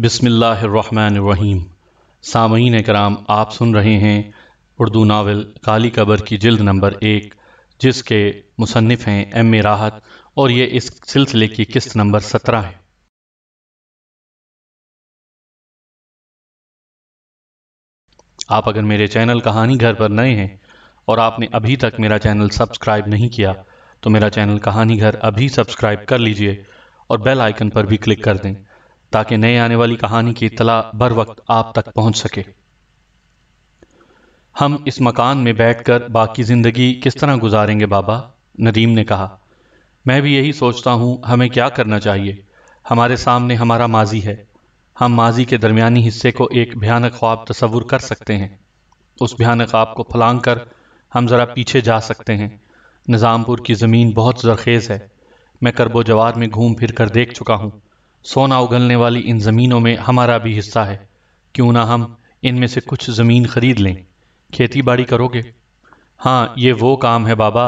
बिसमीम सामीन कराम आप सुन रहे हैं उर्दू नावल काली कबर की जल्द नंबर एक जिसके मुसनफ़ हैं एम ए राहत और ये इस सिलसिले की किस्त नंबर सत्रह है आप अगर मेरे चैनल कहानी घर पर नए हैं और आपने अभी तक मेरा चैनल सब्सक्राइब नहीं किया तो मेरा चैनल कहानी घर अभी सब्सक्राइब कर लीजिए और बेल आइकन पर भी क्लिक कर दें ताकि नए आने वाली कहानी की इतला बर वक्त आप तक पहुंच सके हम इस मकान में बैठकर बाकी ज़िंदगी किस तरह गुजारेंगे बाबा नदीम ने कहा मैं भी यही सोचता हूँ हमें क्या करना चाहिए हमारे सामने हमारा माजी है हम माजी के दरमियानी हिस्से को एक भयानक ख्वाब तस्वुर कर सकते हैं उस भयानक ख्वाब को फलांग कर हम ज़रा पीछे जा सकते हैं निज़ामपुर की ज़मीन बहुत जरखेज़ है मैं करबो जवार में घूम फिर कर देख चुका हूँ सोना उगलने वाली इन ज़मीनों में हमारा भी हिस्सा है क्यों ना हम इनमें से कुछ ज़मीन खरीद लें खेती बाड़ी करोगे हाँ ये वो काम है बाबा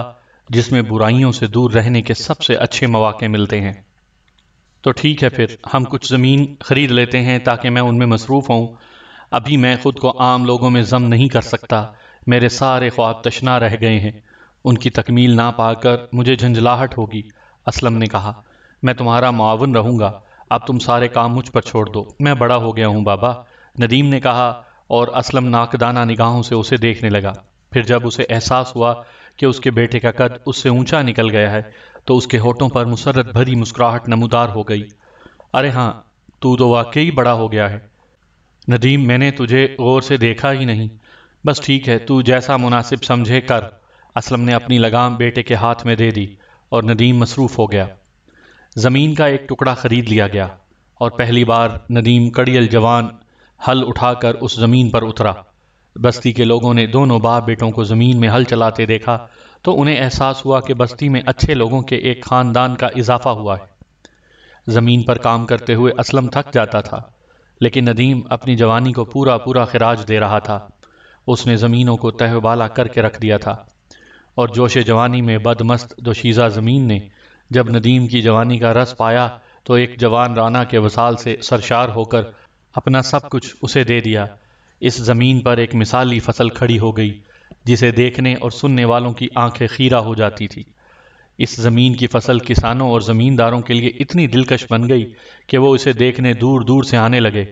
जिसमें बुराइयों से दूर रहने के सबसे अच्छे मौाक़े मिलते हैं तो ठीक है फिर हम कुछ ज़मीन खरीद लेते हैं ताकि मैं उनमें मसरूफ़ हूँ अभी मैं खुद को आम लोगों में जम नहीं कर सकता मेरे सारे ख्वाब तशना रह गए हैं उनकी तकमील ना पाकर मुझे झंझलाहट होगी असलम ने कहा मैं तुम्हारा मावन रहूँगा अब तुम सारे काम मुझ पर छोड़ दो मैं बड़ा हो गया हूँ बाबा नदीम ने कहा और असलम नाकदाना निगाहों से उसे देखने लगा फिर जब उसे एहसास हुआ कि उसके बेटे का कद उससे ऊंचा निकल गया है तो उसके होठों पर मुसरत भरी मुस्कुराहट नमदार हो गई अरे हाँ तू तो वाकई बड़ा हो गया है नदीम मैंने तुझे गौर से देखा ही नहीं बस ठीक है तू जैसा मुनासिब समझे कर असलम ने अपनी लगाम बेटे के हाथ में दे दी और नदीम मसरूफ़ हो गया ज़मीन का एक टुकड़ा ख़रीद लिया गया और पहली बार नदीम कड़ियल जवान हल उठाकर उस ज़मीन पर उतरा बस्ती के लोगों ने दोनों बाप बेटों को ज़मीन में हल चलाते देखा तो उन्हें एहसास हुआ कि बस्ती में अच्छे लोगों के एक ख़ानदान का इजाफा हुआ है ज़मीन पर काम करते हुए असलम थक जाता था लेकिन नदीम अपनी जवानी को पूरा पूरा खराज दे रहा था उसने ज़मीनों को तहबाला करके रख दिया था और जोश जवानी में बदमस्त दोशीज़ा ज़मीन ने जब नदीम की जवानी का रस पाया तो एक जवान राना के वसाल से सरशार होकर अपना सब कुछ उसे दे दिया इस ज़मीन पर एक मिसाली फसल खड़ी हो गई जिसे देखने और सुनने वालों की आंखें खीरा हो जाती थी इस ज़मीन की फसल किसानों और ज़मींदारों के लिए इतनी दिलकश बन गई कि वो इसे देखने दूर दूर से आने लगे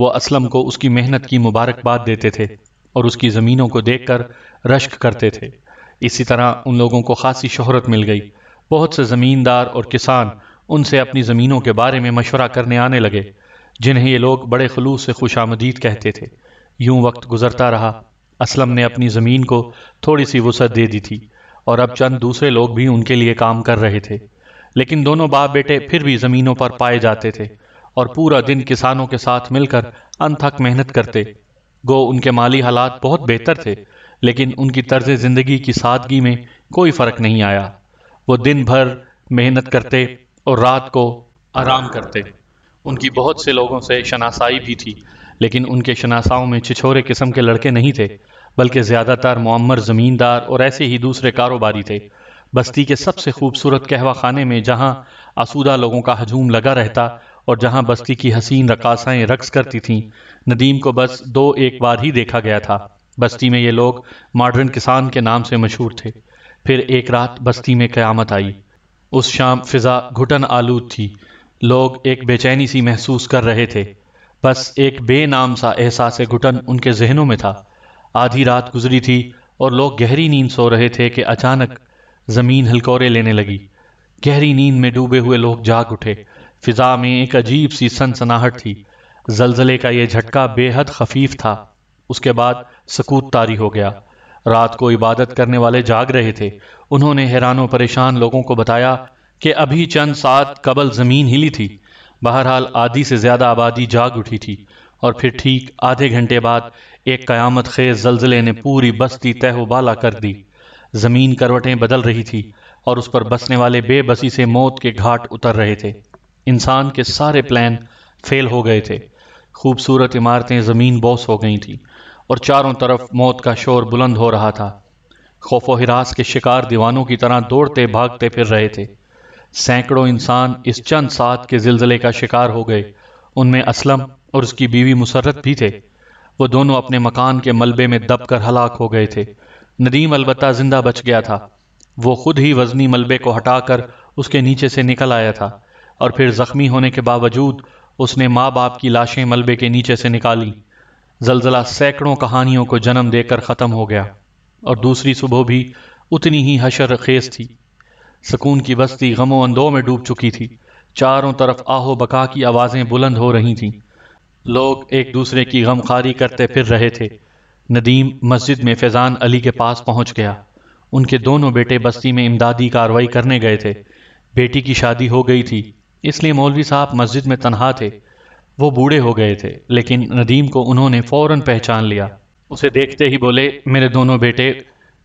वो असलम को उसकी मेहनत की मुबारकबाद देते थे और उसकी ज़मीनों को देख कर रश्क करते थे इसी तरह उन लोगों को खासी शहरत मिल गई बहुत से ज़मींदार और किसान उनसे अपनी ज़मीनों के बारे में मशवरा करने आने लगे जिन्हें ये लोग बड़े खलूस से खुश आमदीद कहते थे यूं वक्त गुजरता रहा असलम ने अपनी ज़मीन को थोड़ी सी वसत दे दी थी और अब चंद दूसरे लोग भी उनके लिए काम कर रहे थे लेकिन दोनों बाप बेटे फिर भी ज़मीनों पर पाए जाते थे और पूरा दिन किसानों के साथ मिलकर अनथक मेहनत करते गो उनके माली हालात बहुत बेहतर थे लेकिन उनकी तर्ज ज़िंदगी की सादगी में कोई फ़र्क नहीं आया वो दिन भर मेहनत करते और रात को आराम करते उनकी बहुत से लोगों से शनासाई भी थी लेकिन उनके शनासाओं में छिछोरे किस्म के लड़के नहीं थे बल्कि ज़्यादातर मम्मर ज़मींदार और ऐसे ही दूसरे कारोबारी थे बस्ती के सबसे खूबसूरत कहवा खाने में जहाँ आसूदा लोगों का हजूम लगा रहता और जहाँ बस्ती की हसीन रकासाएँ रक्स करती थीं नदीम को बस दो एक बार ही देखा गया था बस्ती में ये लोग मॉडर्न किसान के नाम से मशहूर थे फिर एक रात बस्ती में क़्यामत आई उस शाम फिज़ा घुटन आलूद थी लोग एक बेचैनी सी महसूस कर रहे थे बस एक बेनाम सा एहसास घुटन उनके जहनों में था आधी रात गुजरी थी और लोग गहरी नींद सो रहे थे कि अचानक ज़मीन हलकोरे लेने लगी गहरी नींद में डूबे हुए लोग जाग उठे फिज़ा में एक अजीब सी सनसनाहट थी जलजले का यह झटका बेहद खफीफ था उसके बाद सकूत तारी हो गया रात को इबादत करने वाले जाग रहे थे उन्होंने हैरान परेशान लोगों को बताया कि अभी चंद सात कबल ज़मीन हिली थी बहरहाल आधी से ज़्यादा आबादी जाग उठी थी और फिर ठीक आधे घंटे बाद एक क़यामत खेज जलजिले ने पूरी बस्ती तहबाला कर दी ज़मीन करवटें बदल रही थी और उस पर बसने वाले बेबसी से मौत के घाट उतर रहे थे इंसान के सारे प्लान फेल हो गए थे खूबसूरत इमारतें ज़मीन बोस हो गई थी और चारों तरफ मौत का शोर बुलंद हो रहा था खौफ हिरास के शिकार दीवानों की तरह दौड़ते भागते फिर रहे थे सैकड़ों इंसान इस चंद सात के जिलजिले का शिकार हो गए उनमें असलम और उसकी बीवी मुसरत भी थे वो दोनों अपने मकान के मलबे में दबकर हलाक हो गए थे नदीम अलबत्ता जिंदा बच गया था वो खुद ही वजनी मलबे को हटाकर उसके नीचे से निकल आया था और फिर जख्मी होने के बावजूद उसने माँ बाप की लाशें मलबे के नीचे से निकाली जलजला सैकड़ों कहानियों को जन्म देकर ख़त्म हो गया और दूसरी सुबह भी उतनी ही हशर खेज थी सुकून की बस्ती गमो अंदों में डूब चुकी थी चारों तरफ आहो बका की आवाज़ें बुलंद हो रही थीं लोग एक दूसरे की गमखारी करते फिर रहे थे नदीम मस्जिद में फैज़ान अली के पास पहुंच गया उनके दोनों बेटे बस्ती में इमदादी कार्रवाई करने गए थे बेटी की शादी हो गई थी इसलिए मौलवी साहब मस्जिद में तनहा थे वो बूढ़े हो गए थे लेकिन नदीम को उन्होंने फौरन पहचान लिया उसे देखते ही बोले मेरे दोनों बेटे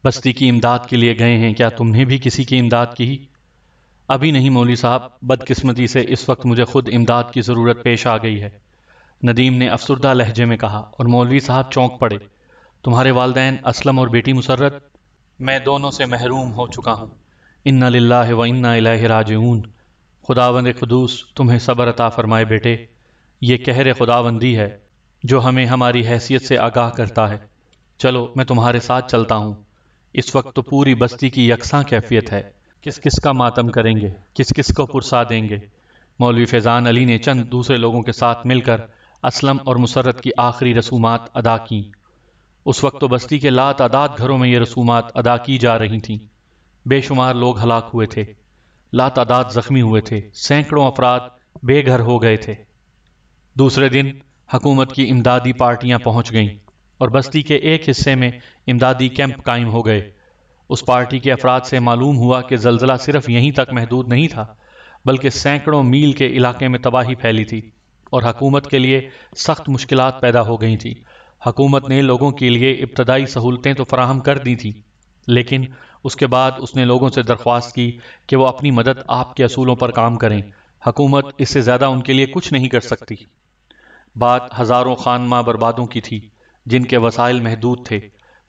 बस्ती की इमदाद के लिए गए हैं क्या तुमने भी किसी की इमदाद की अभी नहीं मौली साहब बदकिस्मती से इस वक्त मुझे खुद इमदाद की ज़रूरत पेश आ गई है नदीम ने अफसरदा लहजे में कहा और मौलवी साहब चौंक पड़े तुम्हारे वालदेन असलम और बेटी मुसरत मैं दोनों से महरूम हो चुका हूँ इन्ना लाला व इन्ना राजून खुदावंद खदूस तुम्हें सबर अता फरमाए बेटे ये कहर खुदाबंदी है जो हमें हमारी हैसियत से आगाह करता है चलो मैं तुम्हारे साथ चलता हूँ इस वक्त तो पूरी बस्ती की यकसा कैफियत है किस किस का मातम करेंगे किस किस को पुरसा देंगे मौलवी फैज़ान अली ने चंद दूसरे लोगों के साथ मिलकर असलम और मुसरत की आखिरी रसूमात अदा की उस वक्त तो बस्ती के ला तदाद घरों में ये रसूमात अदा की जा रही थीं बेशुमार लोग हलाक हुए थे ला तदाद जख्मी हुए थे सैकड़ों अफराद बेघर हो गए थे दूसरे दिन हकूमत की इमदादी पार्टियां पहुंच गईं और बस्ती के एक हिस्से में इमदादी कैंप कायम हो गए उस पार्टी के अफराद से मालूम हुआ कि जलजिला सिर्फ यहीं तक महदूद नहीं था बल्कि सैकड़ों मील के इलाके में तबाही फैली थी और हकूमत के लिए सख्त मुश्किल पैदा हो गई थी हकूमत ने लोगों के लिए इब्तदाई सहूलतें तो फराहम कर दी थी लेकिन उसके बाद उसने लोगों से दरख्वास्त की कि वो अपनी मदद आपके असूलों पर काम करें हकूमत इससे ज़्यादा उनके लिए कुछ नहीं कर सकती बात हज़ारों खानमा बर्बादों की थी जिनके वसाइल महदूद थे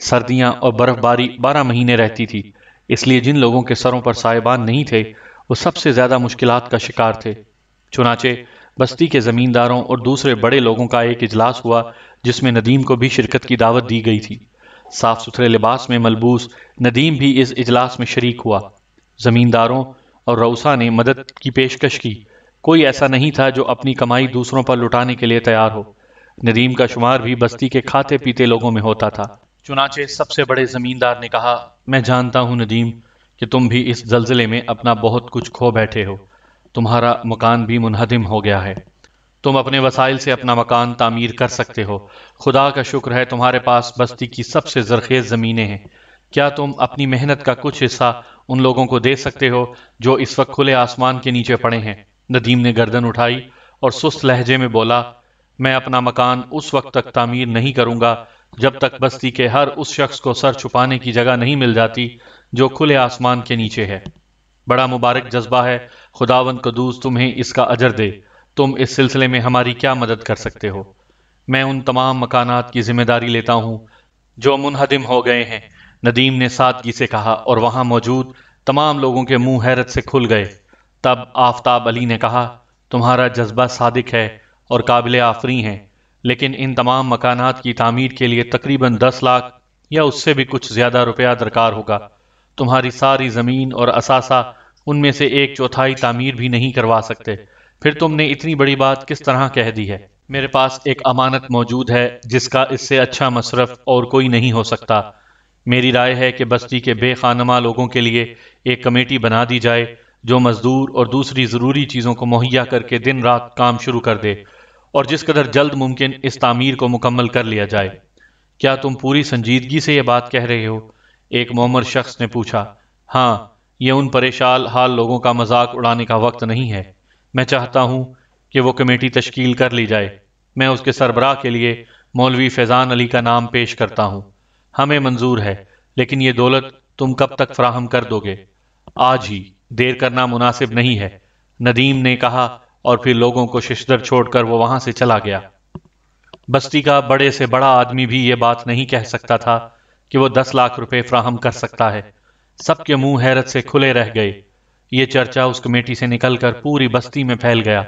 सर्दियाँ और बर्फ़बारी बारह महीने रहती थी इसलिए जिन लोगों के सरों पर साहिबान नहीं थे वो सबसे ज़्यादा मुश्किल का शिकार थे चुनाचे बस्ती के ज़मींदारों और दूसरे बड़े लोगों का एक इजलास हुआ जिसमें नदीम को भी शिरकत की दावत दी गई थी साफ़ सुथरे लिबास में मलबूस नदीम भी इस इजलास में शरीक हुआ ज़मींदारों और रऊसा ने मदद की पेशकश की कोई ऐसा नहीं था जो अपनी कमाई दूसरों पर लुटाने के लिए तैयार हो नदीम का शुमार भी बस्ती के खाते पीते लोगों में होता था चुनाचे सबसे बड़े जमींदार ने कहा मैं जानता हूं नदीम कि तुम भी इस जलजिले में अपना बहुत कुछ खो बैठे हो तुम्हारा मकान भी मुनहदिम हो गया है तुम अपने वसाइल से अपना मकान तामीर कर सकते हो खुदा का शुक्र है तुम्हारे पास बस्ती की सबसे जरखेज ज़मीनें हैं क्या तुम अपनी मेहनत का कुछ हिस्सा उन लोगों को दे सकते हो जो इस वक्त खुले आसमान के नीचे पड़े हैं नदीम ने गर्दन उठाई और सुस्त लहजे में बोला मैं अपना मकान उस वक्त तक तामीर नहीं करूंगा जब तक बस्ती के हर उस शख्स को सर छुपाने की जगह नहीं मिल जाती जो खुले आसमान के नीचे है बड़ा मुबारक जज्बा है खुदावन कदूस तुम्हें इसका अजर दे तुम इस सिलसिले में हमारी क्या मदद कर सकते हो मैं उन तमाम मकानात की जिम्मेदारी लेता हूँ जो मुनहदिम हो गए हैं नदीम ने सादगी से कहा और वहाँ मौजूद तमाम लोगों के मुंह हैरत से खुल गए तब आफ्ताब अली ने कहा तुम्हारा जज्बा सादिक है और काबिल आफरी हैं लेकिन इन तमाम मकानात की तामीर के लिए तकरीबन दस लाख या उससे भी कुछ ज़्यादा रुपया दरकार होगा तुम्हारी सारी ज़मीन और असासा उनमें से एक चौथाई तामीर भी नहीं करवा सकते फिर तुमने इतनी बड़ी बात किस तरह कह दी है मेरे पास एक अमानत मौजूद है जिसका इससे अच्छा मशरफ और कोई नहीं हो सकता मेरी राय है कि बस्ती के बेखानमा लोगों के लिए एक कमेटी बना दी जाए जो मजदूर और दूसरी ज़रूरी चीज़ों को मुहैया करके दिन रात काम शुरू कर दे और जिस कदर जल्द मुमकिन इस तामीर को मुकम्मल कर लिया जाए क्या तुम पूरी संजीदगी से यह बात कह रहे हो एक मोमर शख्स ने पूछा हाँ यह उन परेशान हाल लोगों का मजाक उड़ाने का वक्त नहीं है मैं चाहता हूँ कि वो कमेटी तश्कील कर ली जाए मैं उसके सरबराह के लिए मौलवी फैज़ान अली का नाम पेश करता हूँ हमें मंजूर है लेकिन ये दौलत तुम कब तक फ्राहम कर दोगे आज ही देर करना मुनासिब नहीं है नदीम ने कहा और फिर लोगों को शिशदर छोड़कर वो वहां से चला गया बस्ती का बड़े से बड़ा आदमी भी ये बात नहीं कह सकता था कि वो दस लाख रुपए फ्राहम कर सकता है सबके मुंह हैरत से खुले रह गए ये चर्चा उस कमेटी से निकलकर पूरी बस्ती में फैल गया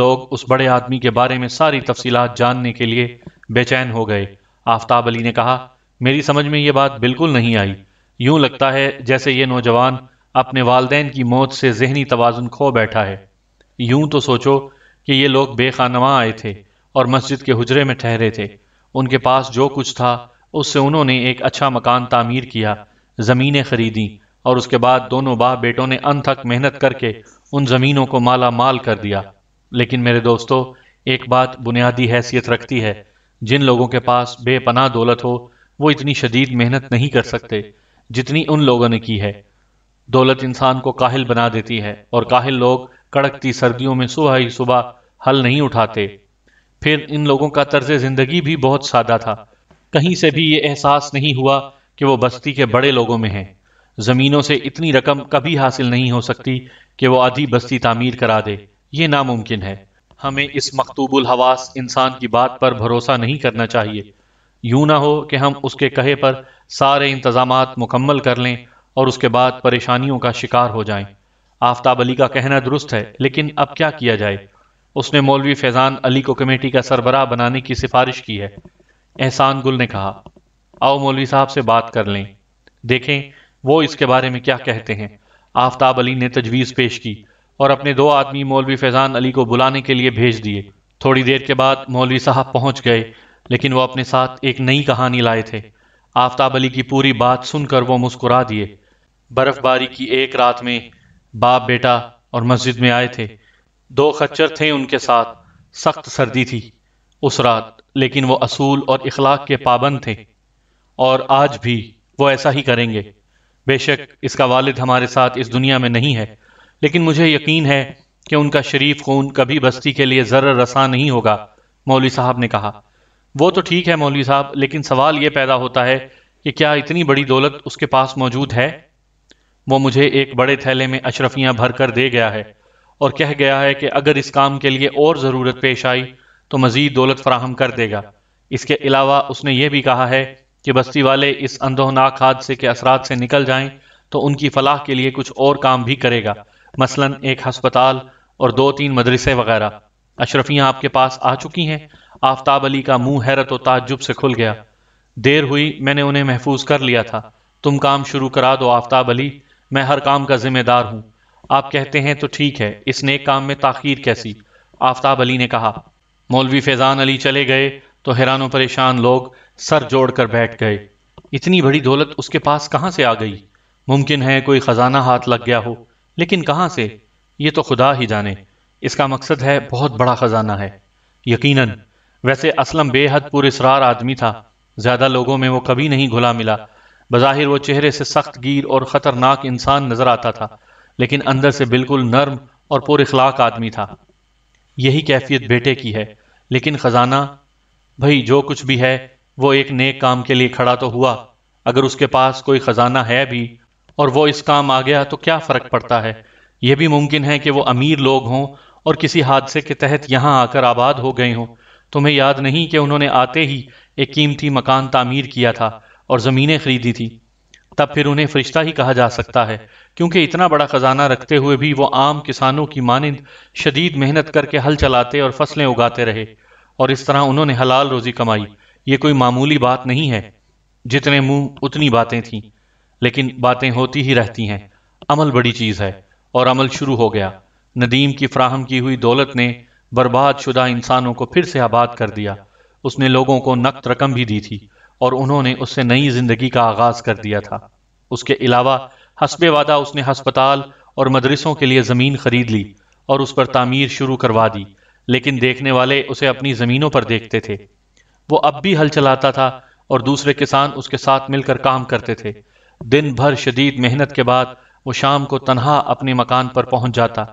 लोग उस बड़े आदमी के बारे में सारी तफसीलात जानने के लिए बेचैन हो गए आफ्ताब अली ने कहा मेरी समझ में ये बात बिल्कुल नहीं आई यूं लगता है जैसे ये नौजवान अपने वालदेन की मौत से जहनी तोज़ुन खो बैठा है यूं तो सोचो कि ये लोग बेखानवा आए थे और मस्जिद के हजरे में ठहरे थे उनके पास जो कुछ था उससे उन्होंने एक अच्छा मकान तामीर किया ज़मीनें खरीदी और उसके बाद दोनों बाप बेटों ने अनथक मेहनत करके उन ज़मीनों को माला माल कर दिया लेकिन मेरे दोस्तों एक बात बुनियादी हैसियत रखती है जिन लोगों के पास बेपनाह दौलत हो वो इतनी शदीद मेहनत नहीं कर सकते जितनी उन लोगों ने की है दौलत इंसान को काहिल बना देती है और काहिल लोग कड़कती सर्दियों में सुबह ही सुबह हल नहीं उठाते फिर इन लोगों का तर्ज जिंदगी भी बहुत सादा था कहीं से भी ये एहसास नहीं हुआ कि वो बस्ती के बड़े लोगों में हैं ज़मीनों से इतनी रकम कभी हासिल नहीं हो सकती कि वो आधी बस्ती तामीर करा दे ये नामुमकिन है हमें इस मकतूबुल हवास इंसान की बात पर भरोसा नहीं करना चाहिए यूं ना हो कि हम उसके कहे पर सारे इंतजाम मुकम्मल कर लें और उसके बाद परेशानियों का शिकार हो जाएं। आफ्ताब अली का कहना दुरुस्त है लेकिन अब क्या किया जाए उसने मौलवी फैजान अली को कमेटी का सरबराह बनाने की सिफारिश की है एहसान गुल ने कहा आओ मौलवी साहब से बात कर लें देखें वो इसके बारे में क्या कहते हैं आफ्ताब अली ने तजवीज़ पेश की और अपने दो आदमी मौलवी फैजान अली को बुलाने के लिए भेज दिए थोड़ी देर के बाद मौलवी साहब पहुंच गए लेकिन वो अपने साथ एक नई कहानी लाए थे आफ्ताब अली की पूरी बात सुनकर वो मुस्कुरा दिए बर्फबारी की एक रात में बाप बेटा और मस्जिद में आए थे दो खच्चर थे उनके साथ सख्त सर्दी थी उस रात लेकिन वो असूल और इखलाक के पाबंद थे और आज भी वो ऐसा ही करेंगे बेशक इसका वालिद हमारे साथ इस दुनिया में नहीं है लेकिन मुझे यकीन है कि उनका शरीफ खून कभी बस्ती के लिए ज़र रसा नहीं होगा मौलवी साहब ने कहा वो तो ठीक है मौलवी साहब लेकिन सवाल ये पैदा होता है कि क्या इतनी बड़ी दौलत उसके पास मौजूद है वो मुझे एक बड़े थैले में अशरफियाँ भर कर दे गया है और कह गया है कि अगर इस काम के लिए और ज़रूरत पेश आई तो मज़ीद दौलत फराहम कर देगा इसके अलावा उसने यह भी कहा है कि बस्ती वाले इस अंधोनाक हादसे के असरात से निकल जाएं तो उनकी फलाह के लिए कुछ और काम भी करेगा मसलन एक हस्पताल और दो तीन मदरसे वगैरह अशरफियाँ आपके पास आ चुकी हैं आफ्ताब अली का मुंह हैरत व ताजुब से खुल गया देर हुई मैंने उन्हें महफूज कर लिया था तुम काम शुरू करा दो आफ्ताब अली मैं हर काम का जिम्मेदार हूँ आप कहते हैं तो ठीक है इस नेक काम में ताखीर कैसी आफ्ताब अली ने कहा मौलवी फैज़ान अली चले गए तो हैरान परेशान लोग सर जोड़कर बैठ गए इतनी बड़ी दौलत उसके पास कहाँ से आ गई मुमकिन है कोई ख़जाना हाथ लग गया हो लेकिन कहाँ से ये तो खुदा ही जाने इसका मकसद है बहुत बड़ा ख़जाना है यकीनन वैसे असलम बेहद पुरसरार आदमी था ज़्यादा लोगों में वो कभी नहीं घुला मिला बज़ाहिर वो चेहरे से सख्त गिर और ख़तरनाक इंसान नज़र आता था लेकिन अंदर से बिल्कुल नर्म और पुरखलाक आदमी था यही कैफियत बेटे की है लेकिन ख़जाना भाई जो कुछ भी है वो एक नेक काम के लिए खड़ा तो हुआ अगर उसके पास कोई ख़जाना है भी और वो इस काम आ गया तो क्या फ़र्क पड़ता है यह भी मुमकिन है कि वो अमीर लोग हों और किसी हादसे के तहत यहाँ आकर आबाद हो गए हों तुम्हें याद नहीं कि उन्होंने आते ही एक कीमती मकान तामीर किया था और ज़मीनें खरीदी थी तब फिर उन्हें फरिश्ता ही कहा जा सकता है क्योंकि इतना बड़ा खजाना रखते हुए भी वो आम किसानों की मानंद शदीद मेहनत करके हल चलाते और फसलें उगाते रहे और इस तरह उन्होंने हलाल रोज़ी कमाई ये कोई मामूली बात नहीं है जितने मुंह उतनी बातें थीं लेकिन बातें होती ही रहती हैं अमल बड़ी चीज़ है और अमल शुरू हो गया नदीम की फ्राहम की हुई दौलत ने बर्बाद शुदा इंसानों को फिर से आबाद कर दिया उसने लोगों को नकद रकम भी दी थी और उन्होंने उससे नई जिंदगी का आगाज कर दिया था उसके अलावा हसब वादा उसने हस्पताल और मदरसों के लिए ज़मीन खरीद ली और उस पर तामीर शुरू करवा दी लेकिन देखने वाले उसे अपनी ज़मीनों पर देखते थे वो अब भी हल चलाता था और दूसरे किसान उसके साथ मिलकर काम करते थे दिन भर शदीद मेहनत के बाद वो शाम को तनहा अपने मकान पर पहुंच जाता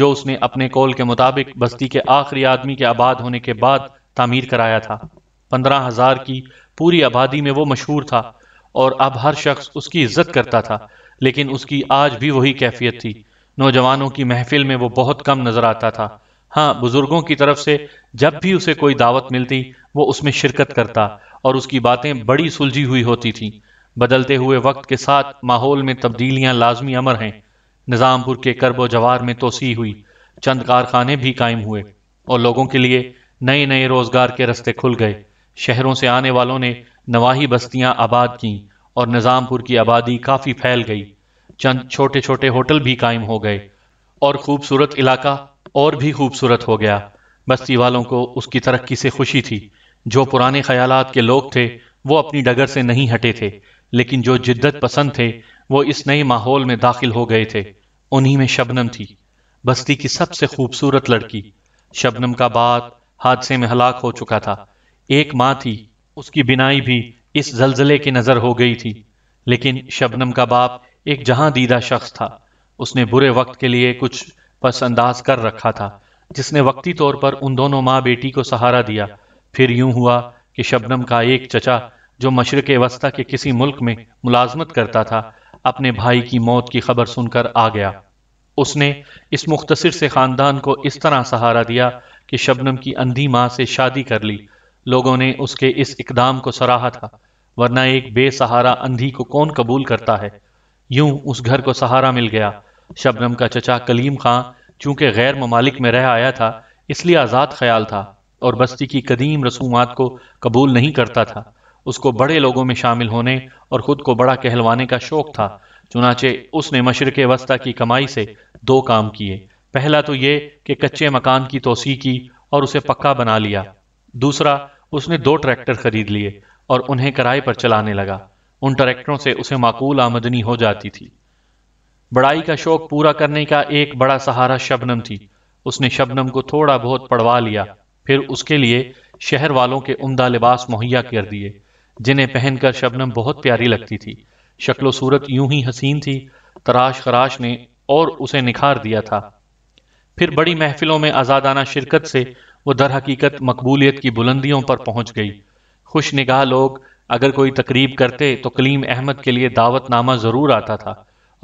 जो उसने अपने कॉल के मुताबिक बस्ती के आखिरी आदमी के आबाद होने के बाद तामीर कराया था पंद्रह हजार की पूरी आबादी में वो मशहूर था और अब हर शख्स उसकी इज्जत करता था लेकिन उसकी आज भी वही कैफियत थी नौजवानों की महफिल में वो बहुत कम नजर आता था हाँ बुजुर्गों की तरफ से जब भी उसे कोई दावत मिलती वो उसमें शिरकत करता और उसकी बातें बड़ी सुलझी हुई होती थी बदलते हुए वक्त के साथ माहौल में तब्दीलियां लाजमी अमर हैं निज़ामपुर के करबो जवार में तोसी हुई चंद कारखाने भी कायम हुए और लोगों के लिए नए नए रोजगार के रस्ते खुल गए शहरों से आने वालों ने नवाही बस्तियां आबाद की और निज़ामपुर की आबादी काफ़ी फैल गई चंद छोटे छोटे होटल भी कायम हो गए और खूबसूरत इलाका और भी खूबसूरत हो गया बस्ती वालों को उसकी तरक्की से खुशी थी जो पुराने ख्यालात के लोग थे वो अपनी डगर से नहीं हटे थे लेकिन जो जिद्दत पसंद थे वो इस नए माहौल में दाखिल हो गए थे उन्हीं में शबनम थी बस्ती की सबसे खूबसूरत लड़की शबनम का बात हादसे में हलाक हो चुका था एक माँ थी उसकी बिनाई भी इस जलजले की नजर हो गई थी लेकिन शबनम का बाप एक जहां दीदा शख्स था उसने बुरे वक्त के लिए कुछ अंदाज कर रखा था जिसने वक्ती तौर पर उन दोनों माँ बेटी को सहारा दिया फिर यूं हुआ कि शबनम का एक चचा जो मशरक वस्ता के किसी मुल्क में मुलाजमत करता था अपने भाई की मौत की खबर सुनकर आ गया उसने इस मुख्तसर से खानदान को इस तरह सहारा दिया कि शबनम की अंधी माँ से शादी कर ली लोगों ने उसके इस इकदाम को सराहा था वरना एक बेसहारा अंधी को कौन कबूल करता है यूं उस घर को सहारा मिल गया शबनम का चचा कलीम खां चूंकि गैर ममालिक में रह आया था इसलिए आज़ाद ख्याल था और बस्ती की कदीम रसूमात को कबूल नहीं करता था उसको बड़े लोगों में शामिल होने और ख़ुद को बड़ा कहलवाने का शौक था चुनाचे उसने मशरक़ वस्ता की कमाई से दो काम किए पहला तो ये कि कच्चे मकान की तोसी की और उसे पक्का बना लिया दूसरा उसने दो ट्रैक्टर खरीद लिए और उन्हें किराए पर चलाने लगा उन ट्रैक्टरों से उसे माकूल आमदनी हो जाती थी बड़ाई का शौक पूरा करने का एक बड़ा सहारा शबनम थी उसने शबनम को थोड़ा बहुत पढ़वा लिया फिर उसके लिए शहर वालों के उमदा लिबास मुहैया कर दिए जिन्हें पहनकर शबनम बहुत प्यारी लगती थी शक्लो सूरत यूं ही हसीन थी तराश खराश ने और उसे निखार दिया था फिर बड़ी महफिलों में आज़ादाना शिरकत से वो दर हकीकत मकबूलियत की बुलंदियों पर पहुंच गई खुश निगाह लोग अगर कोई तकरीब करते तो कलीम अहमद के लिए दावतनामा ज़रूर आता था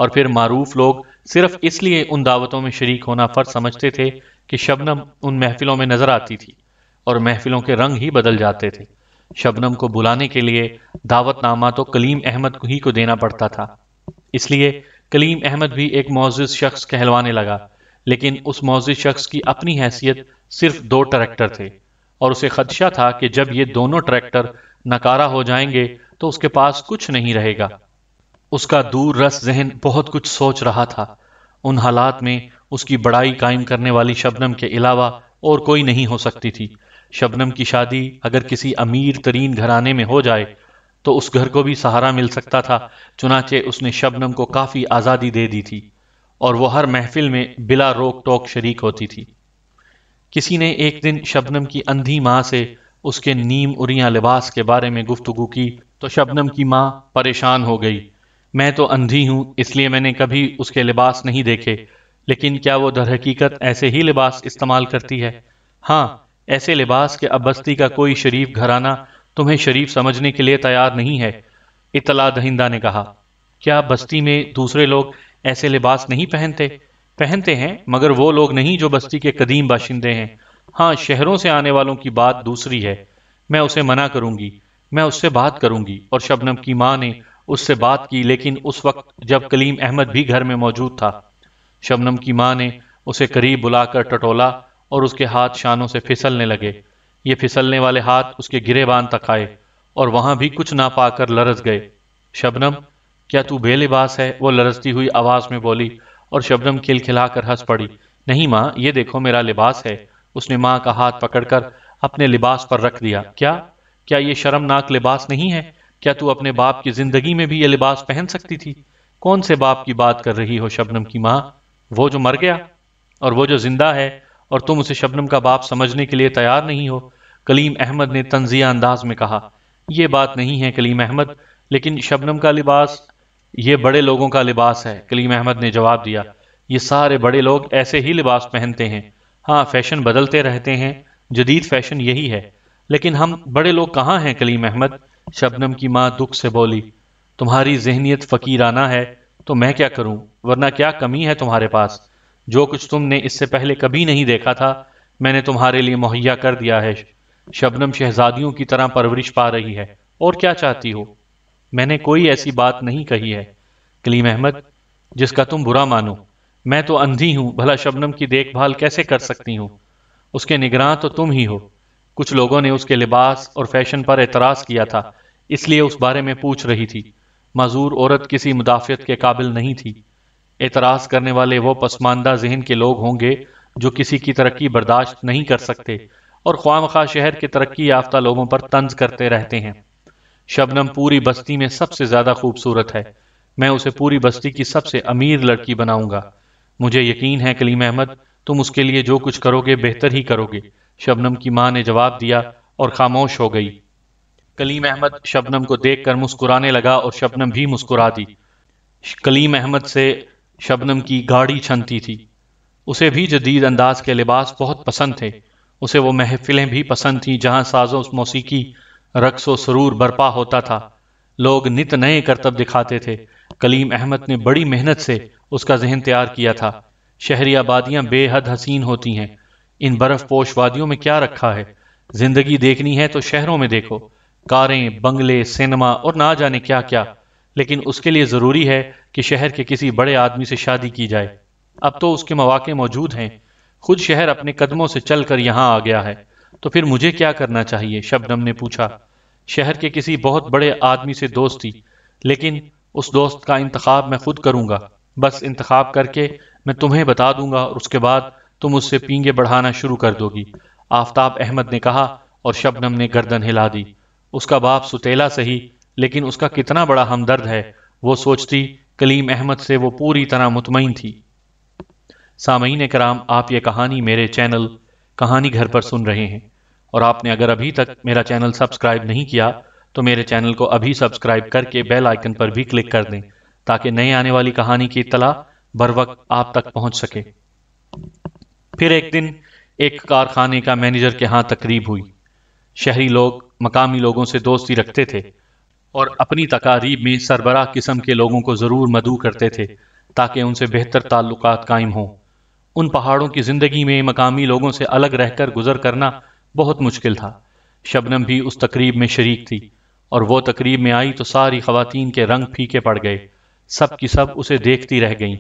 और फिर मारूफ लोग सिर्फ इसलिए उन दावतों में शरीक होना फ़र्ज समझते थे कि शबनम उन महफिलों में नज़र आती थी और महफिलों के रंग ही बदल जाते थे शबनम को बुलाने के लिए दावतनामा तो कलीम अहमद को ही को देना पड़ता था इसलिए कलीम अहमद भी एक मोजि शख्स कहलवाने लगा लेकिन उस मोजी शख्स की अपनी हैसियत सिर्फ दो ट्रैक्टर थे और उसे खदशा था कि जब ये दोनों ट्रैक्टर नकारा हो जाएंगे तो उसके पास कुछ नहीं रहेगा उसका दूर रस जहन बहुत कुछ सोच रहा था उन हालात में उसकी बड़ाई कायम करने वाली शबनम के अलावा और कोई नहीं हो सकती थी शबनम की शादी अगर किसी अमीर तरीन घराने में हो जाए तो उस घर को भी सहारा मिल सकता था चुनाचे उसने शबनम को काफ़ी आज़ादी दे दी थी और वो हर महफिल में बिला रोक टोक शरीक होती थी किसी ने एक दिन शबनम की अंधी माँ से उसके नीम उरिया लिबास के बारे में गुफ्तगु की तो शबनम की माँ परेशान हो गई मैं तो अंधी हूँ इसलिए मैंने कभी उसके लिबास नहीं देखे लेकिन क्या वो दर हकीकत ऐसे ही लिबास इस्तेमाल करती है हाँ ऐसे लिबास के अबस्ती का कोई शरीफ घराना तुम्हें शरीफ समझने के लिए तैयार नहीं है इतला दहिंदा ने कहा क्या बस्ती में दूसरे लोग ऐसे लिबास नहीं पहनते पहनते हैं मगर वो लोग नहीं जो बस्ती के कदीम बाशिंदे हैं हाँ शहरों से आने वालों की बात दूसरी है मैं उसे मना करूंगी मैं उससे बात करूंगी और शबनम की माँ ने उससे बात की लेकिन उस वक्त जब कलीम अहमद भी घर में मौजूद था शबनम की माँ ने उसे करीब बुलाकर टटोला और उसके हाथ शानों से फिसलने लगे ये फिसलने वाले हाथ उसके गिरेबान तक आए और वहां भी कुछ ना पाकर लरस गए शबनम क्या तू बेलिबास है वो लरसती हुई आवाज में बोली और शबनम खिलखिलाकर हंस पड़ी नहीं माँ ये देखो मेरा लिबास है उसने माँ का हाथ पकड़कर अपने लिबास पर रख दिया क्या क्या ये शर्मनाक लिबास नहीं है क्या तू अपने बाप की जिंदगी में भी ये लिबास पहन सकती थी कौन से बाप की बात कर रही हो शबनम की माँ वो जो मर गया और वो जो जिंदा है और तुम उसे शबनम का बाप समझने के लिए तैयार नहीं हो कलीम अहमद ने तंजिया अंदाज में कहा यह बात नहीं है कलीम अहमद लेकिन शबनम का लिबास ये बड़े लोगों का लिबास है कलीम अहमद ने जवाब दिया ये सारे बड़े लोग ऐसे ही लिबास पहनते हैं हाँ फैशन बदलते रहते हैं जदीद फैशन यही है लेकिन हम बड़े लोग कहाँ हैं कलीम अहमद शबनम की माँ दुख से बोली तुम्हारी जहनीत फ़कीराना है तो मैं क्या करूँ वरना क्या कमी है तुम्हारे पास जो कुछ तुमने इससे पहले कभी नहीं देखा था मैंने तुम्हारे लिए मुहैया कर दिया है शबनम शहजादियों की तरह परवरिश पा रही है और क्या चाहती हो मैंने कोई ऐसी बात नहीं कही है कलीम अहमद जिसका तुम बुरा मानो तो मैं तो अंधी हूँ भला शबनम की देखभाल कैसे कर सकती हूँ उसके निगरान तो तुम ही हो कुछ लोगों ने उसके लिबास और फैशन पर एतराज़ किया था इसलिए उस बारे में पूछ रही थी मजूर औरत किसी मुदाफियत के काबिल नहीं थी एतराज़ करने वाले वो पसमानदा जहन के लोग होंगे जो किसी की तरक्की बर्दाश्त नहीं कर सकते और ख्वाम शहर के तरक्की याफ्ता लोगों पर तंज करते रहते हैं शबनम पूरी बस्ती में सबसे ज्यादा खूबसूरत है मैं उसे पूरी बस्ती की सबसे अमीर लड़की बनाऊंगा मुझे यकीन है कलीम अहमद तुम उसके लिए जो कुछ करोगे बेहतर ही करोगे शबनम की माँ ने जवाब दिया और खामोश हो गई कलीम अहमद शबनम को देखकर मुस्कुराने लगा और शबनम भी मुस्कुरा दी कलीम अहमद से शबनम की गाड़ी छनती थी उसे भी जदीद अंदाज के लिबास बहुत पसंद थे उसे वो महफिलें भी पसंद थी जहां साजो मौसीकी रक्सो सरूर बरपा होता था लोग नित नए करतब दिखाते थे कलीम अहमद ने बड़ी मेहनत से उसका जहन तैयार किया था शहरी आबादियाँ बेहद हसीन होती हैं इन बर्फ पोश वादियों में क्या रखा है जिंदगी देखनी है तो शहरों में देखो कारें बंगले सिनेमा और ना जाने क्या क्या लेकिन उसके लिए ज़रूरी है कि शहर के किसी बड़े आदमी से शादी की जाए अब तो उसके मौाक़े मौजूद हैं खुद शहर अपने कदमों से चल कर यहाँ आ गया है तो फिर मुझे क्या करना चाहिए शबनम ने पूछा शहर के किसी बहुत बड़े आदमी से दोस्त थी लेकिन उस दोस्त का इंतखब मैं खुद करूंगा बस इंतखब करके मैं तुम्हें बता दूंगा और उसके बाद तुम उससे पींगे बढ़ाना शुरू कर दोगी आफ्ताब अहमद ने कहा और शबनम ने गर्दन हिला दी उसका बाप सुतेला सही लेकिन उसका कितना बड़ा हमदर्द है वो सोचती कलीम अहमद से वो पूरी तरह मुतमिन थी सामयीन कराम आप ये कहानी मेरे चैनल कहानी घर पर सुन रहे हैं और आपने अगर अभी तक मेरा चैनल सब्सक्राइब नहीं किया तो मेरे चैनल को अभी सब्सक्राइब करके बेल आइकन पर भी क्लिक कर दें ताकि नई आने वाली कहानी की इतला बर वक्त आप तक पहुंच सके फिर एक दिन एक कारखाने का मैनेजर के यहाँ तकरीब हुई शहरी लोग मकामी लोगों से दोस्ती रखते थे और अपनी तकारीब में सरबरा किस्म के लोगों को ज़रूर मदू करते थे ताकि उनसे बेहतर ताल्लुकात कायम हों उन पहाड़ों की जिंदगी में मकामी लोगों से अलग रहकर गुजर करना बहुत मुश्किल था शबनम भी उस तकरीब में शरीक थी और वो तकरीब में आई तो सारी खवतिन के रंग फीके पड़ गए सब की सब उसे देखती रह गईं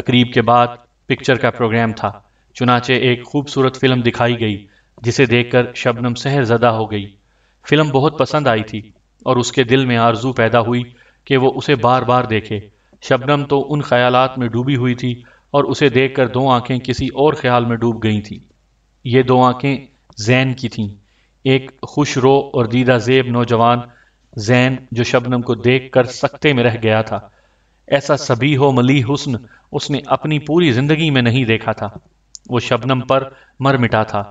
तकरीब के बाद पिक्चर का प्रोग्राम था चुनाचे एक खूबसूरत फिल्म दिखाई गई जिसे देखकर शबनम जदा हो गई फिल्म बहुत पसंद आई थी और उसके दिल में आरजू पैदा हुई कि वो उसे बार बार देखे शबनम तो उन ख्यालात में डूबी हुई थी और उसे देखकर दो आंखें किसी और ख्याल में डूब गई थीं ये दो आंखें जैन की थीं एक खुश रो और दीदा जेब नौजवान जैन जो शबनम को देख कर सकते में रह गया था ऐसा सभी हो मली हुस्न उसने अपनी पूरी जिंदगी में नहीं देखा था वो शबनम पर मर मिटा था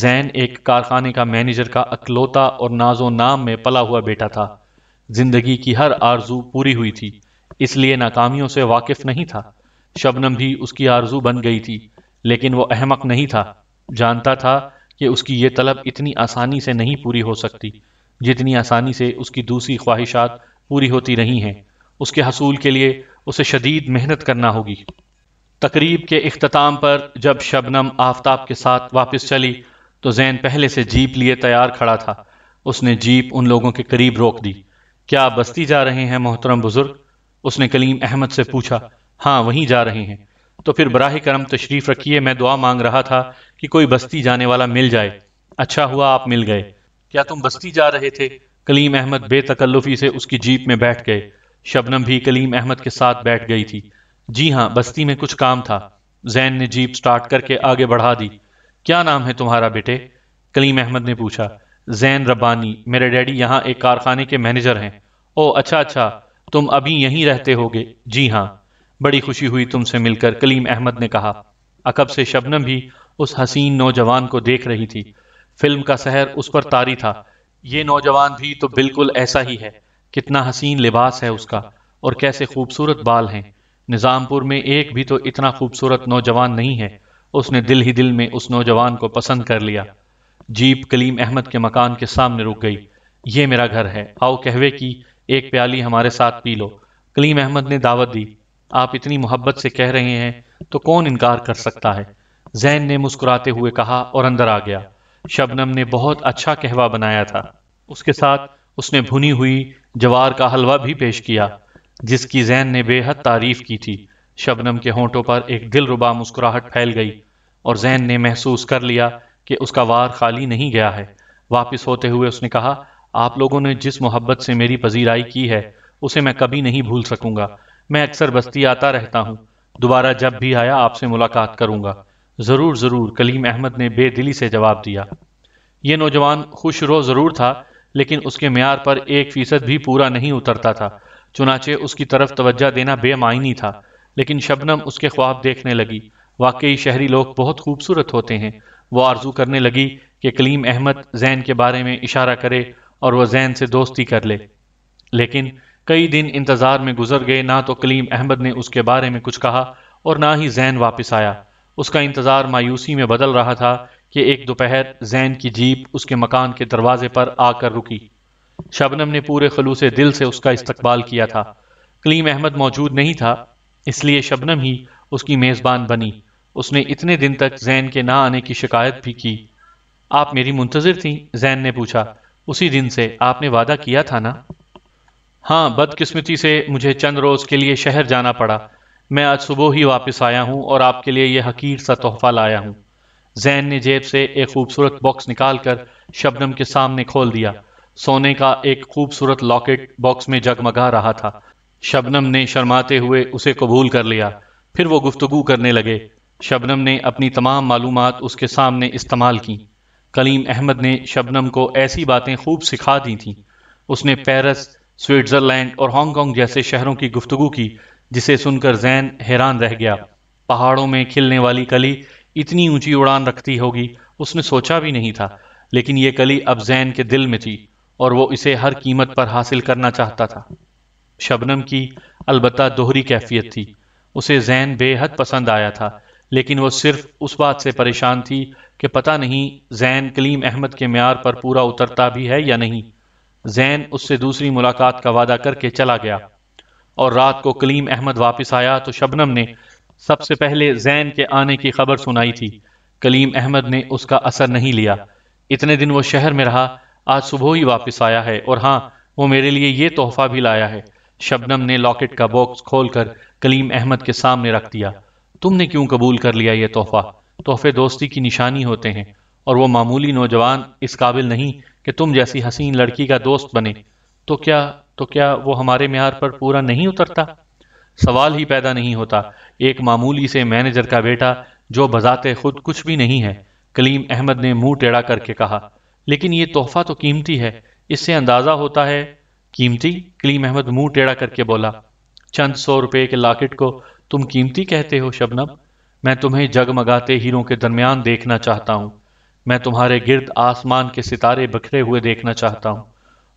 जैन एक कारखाने का मैनेजर का अकलौता और नाजो नाम में पला हुआ बेटा था जिंदगी की हर आरजू पूरी हुई थी इसलिए नाकामियों से वाकिफ नहीं था शबनम भी उसकी आरजू बन गई थी लेकिन वो अहमक नहीं था जानता था कि उसकी ये तलब इतनी आसानी से नहीं पूरी हो सकती जितनी आसानी से उसकी दूसरी ख्वाहिशात पूरी होती रही हैं उसके हसूल के लिए उसे शदीद मेहनत करना होगी तकरीब के अख्ताम पर जब शबनम आफ्ताब के साथ वापस चली तो जैन पहले से जीप लिए तैयार खड़ा था उसने जीप उन लोगों के करीब रोक दी क्या बस्ती जा रहे हैं मोहतरम बुजुर्ग उसने कलीम अहमद से पूछा हाँ वहीं जा रहे हैं तो फिर बराह करम तशरीफ रखिए मैं दुआ मांग रहा था कि कोई बस्ती जाने वाला मिल जाए अच्छा हुआ आप मिल गए क्या तुम बस्ती जा रहे थे कलीम अहमद बेतकल्लुफी से उसकी जीप में बैठ गए शबनम भी कलीम अहमद के साथ बैठ गई थी जी हाँ बस्ती में कुछ काम था जैन ने जीप स्टार्ट करके आगे बढ़ा दी क्या नाम है तुम्हारा बेटे कलीम अहमद ने पूछा जैन रब्बानी मेरे डैडी यहाँ एक कारखाने के मैनेजर हैं ओ अच्छा अच्छा तुम अभी यहीं रहते होगे जी हाँ बड़ी खुशी हुई तुमसे मिलकर कलीम अहमद ने कहा अकब से शबनम भी उस हसीन नौजवान को देख रही थी फिल्म का सहर उस पर तारी था ये नौजवान भी तो बिल्कुल ऐसा ही है कितना हसीन लिबास है उसका और कैसे खूबसूरत बाल हैं निज़ामपुर में एक भी तो इतना खूबसूरत नौजवान नहीं है उसने दिल ही दिल में उस नौजवान को पसंद कर लिया जीप कलीम अहमद के मकान के सामने रुक गई ये मेरा घर है आओ कहवे की एक प्याली हमारे साथ पी लो कलीम अहमद ने दावत दी आप इतनी मोहब्बत से कह रहे हैं तो कौन इनकार कर सकता है जैन ने मुस्कुराते हुए कहा और अंदर आ गया शबनम ने बहुत अच्छा कहवा बनाया था उसके साथ उसने भुनी हुई जवार का हलवा भी पेश किया जिसकी जैन ने बेहद तारीफ की थी शबनम के होंठों पर एक दिलरुबा मुस्कुराहट फैल गई और जैन ने महसूस कर लिया कि उसका वार खाली नहीं गया है वापस होते हुए उसने कहा आप लोगों ने जिस मोहब्बत से मेरी पजीराई की है उसे मैं कभी नहीं भूल सकूंगा मैं अक्सर बस्ती आता रहता हूँ दोबारा जब भी आया आपसे मुलाकात करूंगा जरूर जरूर कलीम अहमद ने बेदिली से जवाब दिया ये नौजवान खुश रो जरूर था लेकिन उसके मैार पर एक फीसद भी पूरा नहीं उतरता था चुनाचे उसकी तरफ तवज्जा देना बेमायनी था लेकिन शबनम उसके ख्वाब देखने लगी वाकई शहरी लोग बहुत खूबसूरत होते हैं वो आरजू करने लगी कि कलीम अहमद जैन के बारे में इशारा करे और वह जैन से दोस्ती कर ले लेकिन कई दिन इंतजार में गुजर गए ना तो कलीम अहमद ने उसके बारे में कुछ कहा और ना ही जैन वापस आया उसका इंतजार मायूसी में बदल रहा था कि एक दोपहर जैन की जीप उसके मकान के दरवाजे पर आकर रुकी शबनम ने पूरे खलूस दिल से उसका इस्तकबाल किया था कलीम अहमद मौजूद नहीं था इसलिए शबनम ही उसकी मेज़बान बनी उसने इतने दिन तक जैन के ना आने की शिकायत भी की आप मेरी मुंतज़र थी जैन ने पूछा उसी दिन से आपने वादा किया था ना हाँ बदकिस्मती से मुझे चंद रोज़ के लिए शहर जाना पड़ा मैं आज सुबह ही वापस आया हूँ और आपके लिए यह हकीर सा तोहफा लाया हूँ जैन ने जेब से एक खूबसूरत बॉक्स निकाल कर शबनम के सामने खोल दिया सोने का एक खूबसूरत लॉकेट बॉक्स में जगमगा रहा था शबनम ने शर्माते हुए उसे कबूल कर लिया फिर वो गुफ्तगु करने लगे शबनम ने अपनी तमाम मालूम उसके सामने इस्तेमाल की कलीम अहमद ने शबनम को ऐसी बातें खूब सिखा दी थीं उसने पेरिस स्विट्ज़रलैंड और हांगकांग जैसे शहरों की गुफ्तु की जिसे सुनकर जैन हैरान रह गया पहाड़ों में खिलने वाली कली इतनी ऊंची उड़ान रखती होगी उसने सोचा भी नहीं था लेकिन ये कली अब जैन के दिल में थी और वो इसे हर कीमत पर हासिल करना चाहता था शबनम की अलबत् दोहरी कैफियत थी उसे जैन बेहद पसंद आया था लेकिन वो सिर्फ उस बात से परेशान थी कि पता नहीं जैन कलीम अहमद के म्यार पर पूरा उतरता भी है या नहीं जैन उससे दूसरी मुलाकात का वादा करके चला गया और रात को कलीम अहमद वापस आया तो शबनम ने सबसे पहले जैन के आने की खबर सुनाई थी कलीम अहमद ने उसका असर नहीं लिया इतने दिन वो शहर में रहा आज सुबह ही वापस आया है और हाँ वो मेरे लिए ये तोहफा भी लाया है शबनम ने लॉकेट का बॉक्स खोलकर कलीम अहमद के सामने रख दिया तुमने क्यों कबूल कर लिया ये तोहफा तोहफे दोस्ती की निशानी होते हैं और वो मामूली नौजवान इस काबिल नहीं कि तुम जैसी हसीन लड़की का दोस्त बने तो क्या तो क्या वो हमारे म्यार पर पूरा नहीं उतरता सवाल ही पैदा नहीं होता एक मामूली से मैनेजर का बेटा जो बजाते खुद कुछ भी नहीं है कलीम अहमद ने मुंह टेढ़ा करके कहा लेकिन ये तोहफा तो कीमती है इससे अंदाज़ा होता है कीमती कलीम अहमद मुंह टेढ़ा करके बोला चंद सौ रुपए के लाकेट को तुम कीमती कहते हो शबनम मैं तुम्हें जगमगाते हीरों के दरमियान देखना चाहता हूं मैं तुम्हारे गिर्द आसमान के सितारे बखरे हुए देखना चाहता हूँ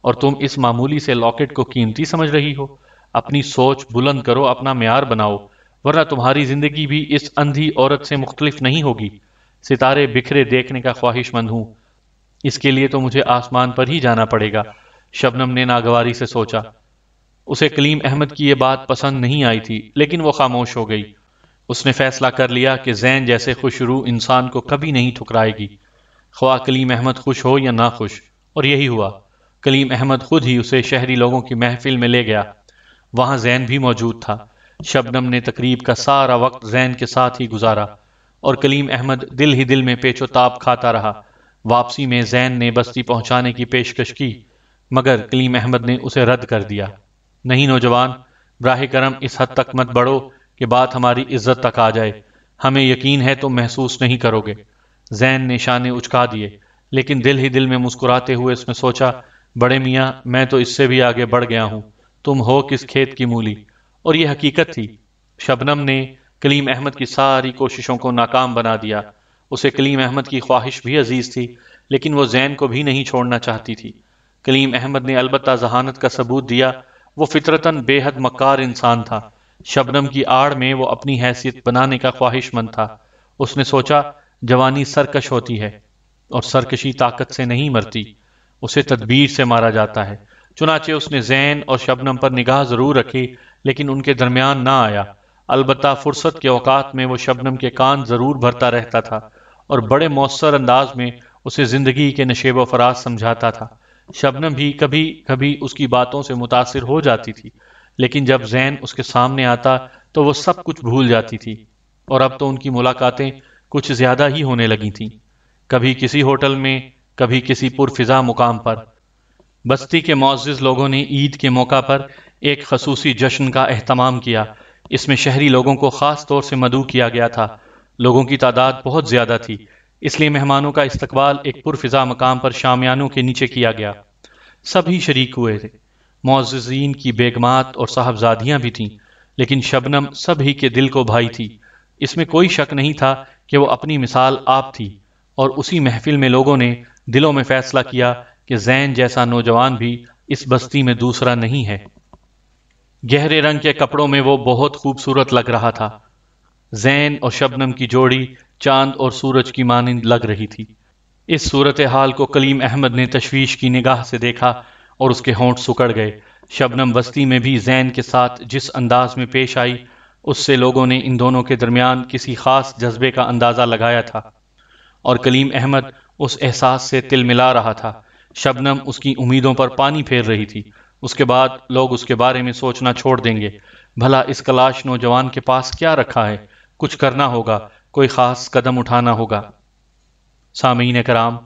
और तुम इस मामूली से लॉकेट को कीमती समझ रही हो अपनी सोच बुलंद करो अपना म्यार बनाओ वरना तुम्हारी जिंदगी भी इस अंधी औरत से मुख्तलिफ नहीं होगी सितारे बिखरे देखने का ख्वाहिशमंद हूं इसके लिए तो मुझे आसमान पर ही जाना पड़ेगा शबनम ने नागवारी से सोचा उसे कलीम अहमद की ये बात पसंद नहीं आई थी लेकिन वो खामोश हो गई उसने फैसला कर लिया कि जैन जैसे खुशरू इंसान को कभी नहीं ठुकराएगी ख्वा कलीम अहमद खुश हो या ना खुश और यही हुआ कलीम अहमद खुद ही उसे शहरी लोगों की महफिल में ले गया वहाँ जैन भी मौजूद था शबनम ने तकरीब का सारा वक्त जैन के साथ ही गुजारा और कलीम अहमद दिल ही दिल में पेचोताप खाता रहा वापसी में जैन ने बस्ती पहुँचाने की पेशकश की मगर कलीम अहमद ने उसे रद्द कर दिया नहीं नौजवान ब्राह करम इस हद तक मत बढ़ो कि बात हमारी इज्जत तक आ जाए हमें यकीन है तुम तो महसूस नहीं करोगे जैन ने शाने उचका दिए लेकिन दिल ही दिल में मुस्कुराते हुए उसने सोचा बड़े मियाँ मैं तो इससे भी आगे बढ़ गया हूँ तुम हो किस खेत की मूली और यह हकीकत थी शबनम ने कलीम अहमद की सारी कोशिशों को नाकाम बना दिया उसे कलीम अहमद की ख्वाहिश भी अजीज़ थी लेकिन वो जैन को भी नहीं छोड़ना चाहती थी कलीम अहमद ने अलबत् जहानत का सबूत दिया वो फितरतन बेहद मकार इंसान था शबनम की आड़ में वो अपनी हैसियत बनाने का ख्वाहिशमंद था उसने सोचा जवानी सरकश होती है और सरकशी ताकत से नहीं मरती उसे तदबीर से मारा जाता है चुनाचे उसने जैन और शबनम पर निगाह जरूर रखी लेकिन उनके दरमियान ना आया अलबत् फुर्सत के अवकात में वो शबनम के कान जरूर भरता रहता था और बड़े मौसर अंदाज में उसे ज़िंदगी के नशेब व फराज समझाता था शबनम भी कभी कभी उसकी बातों से मुतासर हो जाती थी लेकिन जब जैन उसके सामने आता तो वह सब कुछ भूल जाती थी और अब तो उनकी मुलाकातें कुछ ज्यादा ही होने लगी थी कभी किसी होटल में कभी किसी पुरफिजा मुकाम पर बस्ती के मोजिज लोगों ने ईद के मौका पर एक खसूसी जश्न का अहतमाम किया इसमें शहरी लोगों को ख़ास तौर से मदू किया गया था लोगों की तादाद बहुत ज़्यादा थी इसलिए मेहमानों का इस्तकबाल एक पुरफिजा मकाम पर शामियानों के नीचे किया गया सभी शरीक हुए थे मोजीन की बेगमात और साहबजादियाँ भी थीं लेकिन शबनम सभी के दिल को भाई थी इसमें कोई शक नहीं था कि वो अपनी मिसाल आप थी और उसी महफिल में लोगों ने दिलों में फैसला किया कि जैन जैसा नौजवान भी इस बस्ती में दूसरा नहीं है गहरे रंग के कपड़ों में वो बहुत खूबसूरत लग रहा था जैन और शबनम की जोड़ी चांद और सूरज की मानंद लग रही थी इस सूरत हाल को कलीम अहमद ने तशवीश की निगाह से देखा और उसके होंठ सुकड़ गए शबनम बस्ती में भी जैन के साथ जिस अंदाज में पेश आई उससे लोगों ने इन दोनों के दरमियान किसी खास जज्बे का अंदाज़ा लगाया था और कलीम अहमद उस एहसास से तिल मिला रहा था शबनम उसकी उम्मीदों पर पानी फेर रही थी उसके बाद लोग उसके बारे में सोचना छोड़ देंगे भला इस कलाश नौजवान के पास क्या रखा है कुछ करना होगा कोई ख़ास कदम उठाना होगा सामीन कराम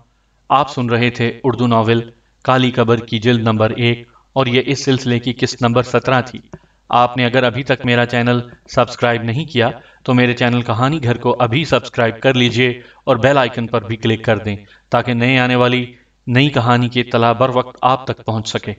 आप सुन रहे थे उर्दू नावल काली कबर की जल्द नंबर एक और ये इस सिलसिले की किस्त नंबर सत्रह थी आपने अगर अभी तक मेरा चैनल सब्सक्राइब नहीं किया तो मेरे चैनल कहानी घर को अभी सब्सक्राइब कर लीजिए और बेल आइकन पर भी क्लिक कर दें ताकि नए आने वाली नई कहानी के तला बर वक्त आप तक पहुंच सके